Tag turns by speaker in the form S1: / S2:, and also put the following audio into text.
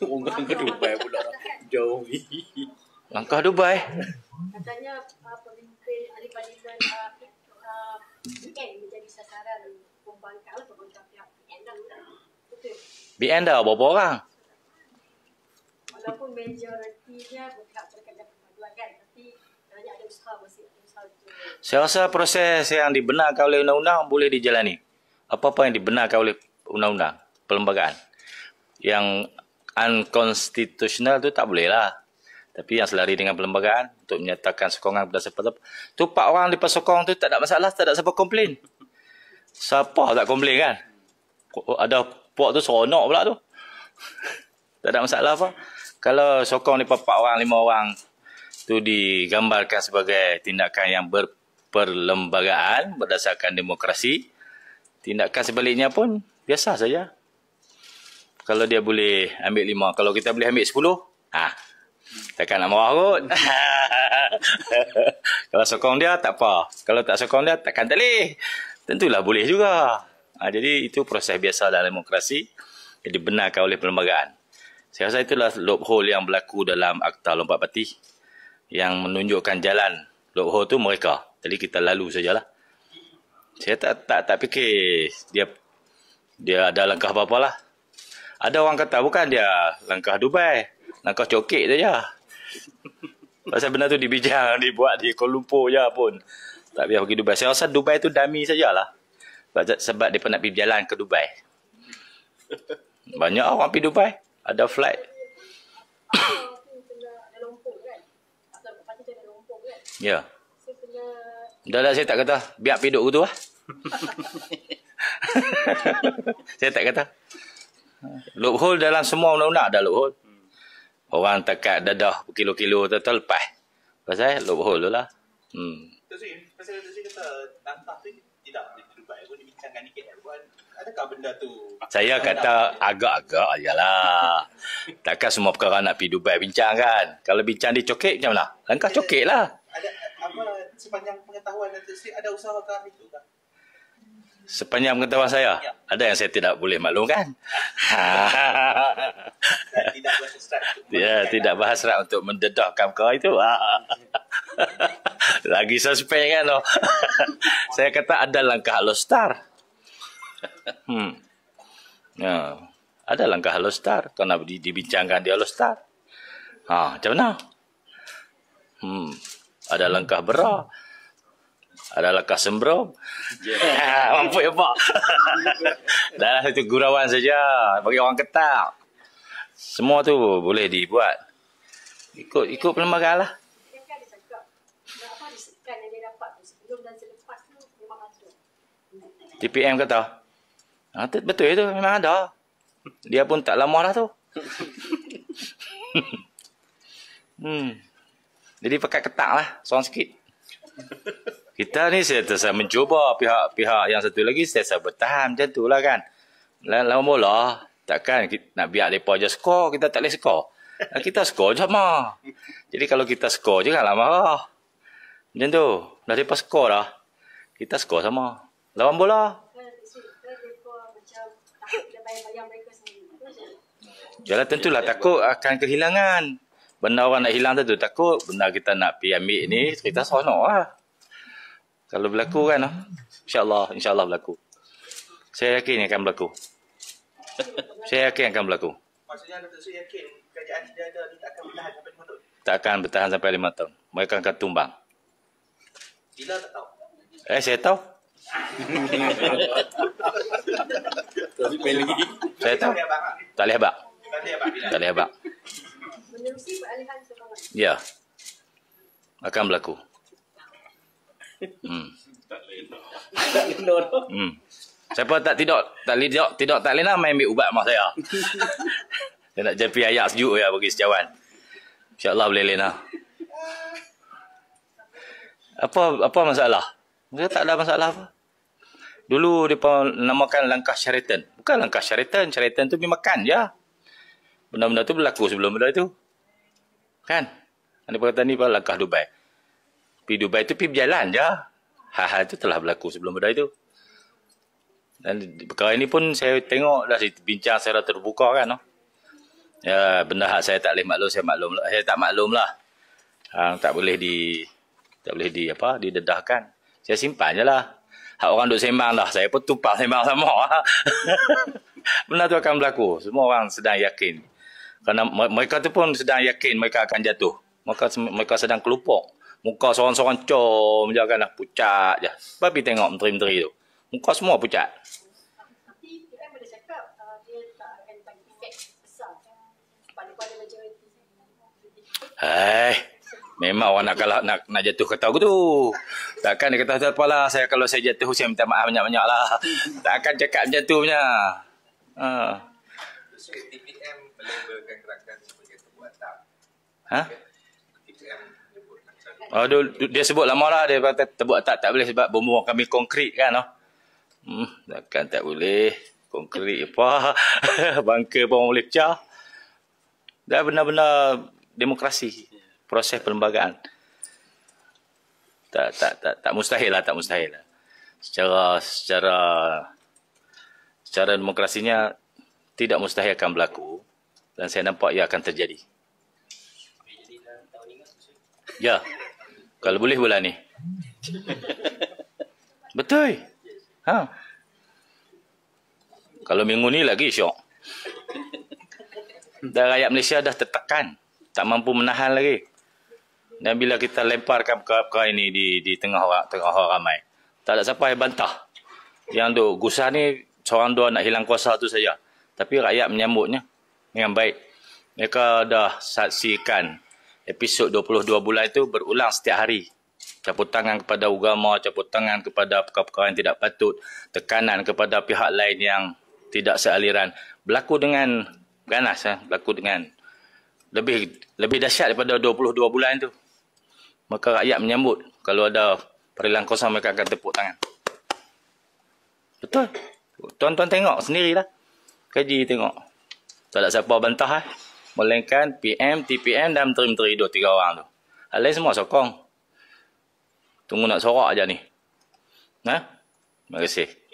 S1: Orang ke Dubai pula. Jauh. Langkah Dubai. Katanya uh, pemimpin Ali Balizan uh, uh, BN lah. dah berapa orang? Walaupun majoritinya bukan terkendali kemajuan kan, tapi sebenarnya ada usaha masih ada usaha Saya rasa proses yang dibenarkan oleh undang-undang boleh dijalani. Apa-apa yang dibenarkan oleh undang-undang, perlembagaan. Yang unconstitutional tu tak boleh lah. Tapi yang selari dengan perlembagaan untuk menyatakan sokongan kepada siapa tu. Tu empat orang lepas sokong tu tak ada masalah, tak ada siapa komplain. Siapa tak komplain kan? Ada puak tu seronok pula tu. tak ada masalah apa. Kalau sokong lepas pak orang, lima orang tu digambarkan sebagai tindakan yang berperlembagaan berdasarkan demokrasi. Tindakan sebaliknya pun biasa saja kalau dia boleh ambil lima. Kalau kita boleh ambil sepuluh, ha, takkan nak marah kot. kalau sokong dia, tak apa. Kalau tak sokong dia, takkan tak boleh. Tentulah boleh juga. Ha, jadi itu proses biasa dalam demokrasi yang dibenarkan oleh perlembagaan. Saya rasa itulah loophole yang berlaku dalam Akta Lompat Parti yang menunjukkan jalan loophole tu mereka. Jadi kita lalu sajalah. Saya tak tak tak fikir dia dia ada langkah apa-apalah. Ada orang kata bukan dia langkah Dubai. Langkah cokek ya. Pasal benda tu dibijang, dibuat di Kuala Lumpur je pun. Tak biar pergi Dubai. Saya rasa Dubai tu dami sajalah. Sebab, sebab dia pun pergi berjalan ke Dubai. Banyak orang pergi Dubai. Ada flight. ya. Dah lah saya tak kata. Biar pergi duduk ke tu lah. saya tak kata. Luhul dalam semua undang-undang ada luhul, Hmm. Orang tekat dedah kilo-kilo tu terlepas. Pasal loophole tu lah. Hmm. Lah tu Saya kata agak-agak ajalah. Takkan semua perkara nak pergi Dubai bincang kan? Kalau bincang di cokek macam mana? Langkah cokek lah. Ada, apa sepanjang pengetahuan Tuzin ada usaha ke itu kah? sepanjang pengetahuan saya. Ya. Ada yang saya tidak boleh maklumkan. tidak berhasrat. Ya, tidak berhasrat untuk mendedahkan kau itu. Ah. Lagi suspek kan. Oh. saya kata ada langkah halostar. Hmm. Ya. Ada langkah halostar. Kau nak dibincangkan di halostar. Ha, macam mana? Hmm. Ada langkah berat adalah customer. Mampu ya pak. Dah itu lah gurauan saja bagi orang ketak. Semua tu boleh dibuat. Ikut ikut perlembagaan lah. TPM kata. Ha, betul itu memang ada. Dia pun tak lama dah tu. hmm. Jadi pakai ketak lah. soang sikit. Kita ni saya sentiasa mencuba pihak-pihak yang satu lagi saya sentiasa bertahan macam tu lah kan. Lah, lama mula takkan kita, nak biar mereka je skor, kita tak boleh skor. Nah, kita skor je sama. Jadi kalau kita skor je kan lama lah. Macam tu. Dah mereka skor lah. Kita skor sama. Lama mula. Jalan tentulah takut akan kehilangan. Benda orang nak hilang tu takut. Benda kita nak pergi ambil ni, kita sonok lah. Kalau berlaku kan ah. InsyaAllah InsyaAllah berlaku Saya yakin akan berlaku Saya yakin akan berlaku Maksudnya Dato' Sri yakin Kerajaan dia ada Dia tak akan bertahan sampai 5 tahun Tak akan bertahan sampai lima tahun Mereka akan tumbang Bila tak tahu Eh saya tahu saya tahu. Ah. Tak boleh habak. Tak boleh habak. Tak boleh habak. Ya. Akan berlaku. Hmm. Tak lena. tak hmm. Siapa tak tidur, tak lidok, tidur tak lena lah main ambil ubat mak saya. Dia nak jepi ayak sejuk ya bagi sejawan. InsyaAllah boleh lena. Apa apa masalah? Dia tak ada masalah apa. Dulu dia namakan langkah syaritan. Bukan langkah syaritan. Syaritan tu memakan ya. Benda-benda tu berlaku sebelum benda itu. Kan? Anda berkata ni langkah Dubai pergi Dubai tu pergi berjalan je. Hal-hal tu telah berlaku sebelum benda itu. Dan perkara ini pun saya tengok dah bincang secara terbuka kan. Ya, benda hak saya tak boleh maklum, saya maklum lah. Saya tak maklum lah. Ha, tak boleh di tak boleh di apa didedahkan. Saya simpan je lah. Hak orang duk sembang lah. Saya pun tumpang sembang sama. benda tu akan berlaku. Semua orang sedang yakin. Kerana mereka tu pun sedang yakin mereka akan jatuh. Mereka, mereka sedang kelupuk. Muka seorang-seorang com je kan Pucat je. Tapi tengok menteri-menteri tu. Muka semua pucat. Hei. Kan uh, kan eh, memang orang nak kalah, nak, nak jatuh kata aku tu. Takkan dia kata tu apa lah. Saya, kalau saya jatuh, saya minta maaf banyak-banyak lah. Takkan cakap macam tu punya. Ha. Uh. So, TPM boleh gerakan sebagai sebuah Ha? Oh, dia, dia sebut lama lah dia kata terbuat tak tak boleh sebab bomoh kami konkrit kan oh. Hmm, takkan tak boleh konkrit apa bangka pun boleh pecah. Dah benar-benar demokrasi proses perlembagaan. Tak tak tak tak mustahil lah tak mustahil lah. Secara secara secara demokrasinya tidak mustahil akan berlaku dan saya nampak ia akan terjadi. Ya. Yeah. Kalau boleh bulan ni. Betul. Ha. Kalau minggu ni lagi syok. Dah rakyat Malaysia dah tertekan. Tak mampu menahan lagi. Dan bila kita lemparkan perkara-perkara ini di, di tengah orang, tengah orang ramai. Tak ada siapa yang bantah. Yang tu gusah ni seorang dua nak hilang kuasa tu saja. Tapi rakyat menyambutnya dengan baik. Mereka dah saksikan episod 22 bulan itu berulang setiap hari. Caput tangan kepada agama, caput tangan kepada perkara-perkara yang tidak patut, tekanan kepada pihak lain yang tidak sealiran. Berlaku dengan ganas, eh? berlaku dengan lebih lebih dahsyat daripada 22 bulan itu. Maka rakyat menyambut kalau ada perilaku kosong mereka akan tepuk tangan. Betul. Tuan-tuan tengok sendirilah. Kaji tengok. Tak ada siapa bantah. Eh? melainkan PM, TPM dan menteri-menteri dua tiga orang tu. Hal semua sokong. Tunggu nak sorak aja ni. Nah. Terima kasih.